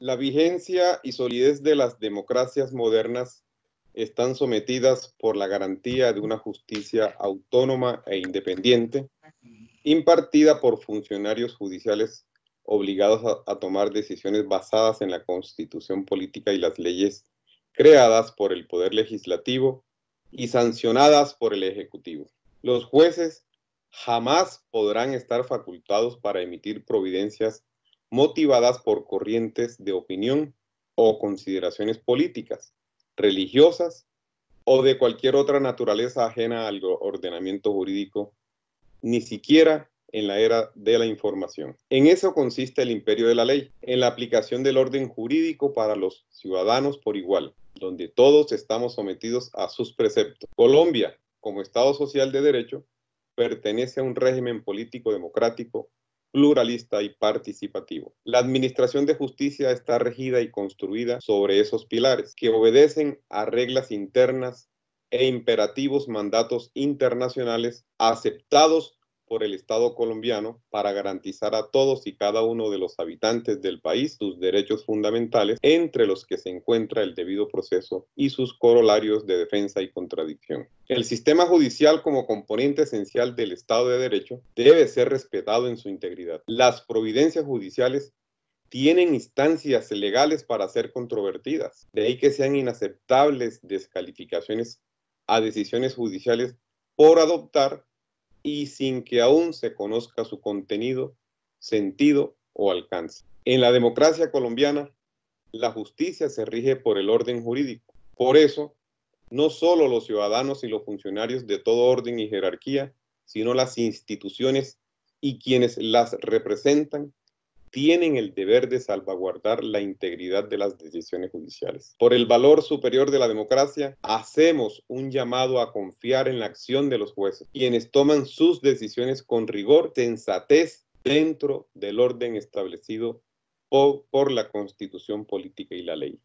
La vigencia y solidez de las democracias modernas están sometidas por la garantía de una justicia autónoma e independiente, impartida por funcionarios judiciales obligados a, tomar decisiones basadas en la constitución política y las leyes creadas por el Poder Legislativo y sancionadas por el Ejecutivo. Los jueces jamás podrán estar facultados para emitir providencias motivadas por corrientes de opinión o consideraciones políticas, religiosas o de cualquier otra naturaleza ajena al ordenamiento jurídico, ni siquiera en la era de la información. En eso consiste el imperio de la ley, en la aplicación del orden jurídico para los ciudadanos por igual, donde todos estamos sometidos a sus preceptos. Colombia, como Estado social de derecho, pertenece a un régimen político democrático, pluralista y participativo. La administración de justicia está regida y construida sobre esos pilares, que obedecen a reglas internas e imperativos mandatos internacionales aceptados el Estado colombiano para garantizar a todos y cada uno de los habitantes del país sus derechos fundamentales, entre los que se encuentra el debido proceso y sus corolarios de defensa y contradicción. El sistema judicial como componente esencial del Estado de Derecho debe ser respetado en su integridad. Las providencias judiciales tienen instancias legales para ser controvertidas. De ahí que sean inaceptables descalificaciones a decisiones judiciales por adoptar y sin que aún se conozca su contenido, sentido o alcance. En la democracia colombiana, la justicia se rige por el orden jurídico. Por eso, no solo los ciudadanos y los funcionarios de todo orden y jerarquía, sino las instituciones y quienes las representan tienen el deber de salvaguardar la integridad de las decisiones judiciales. Por el valor superior de la democracia, hacemos un llamado a confiar en la acción de los jueces, quienes toman sus decisiones con rigor, sensatez dentro del orden establecido por, por la constitución política y la ley.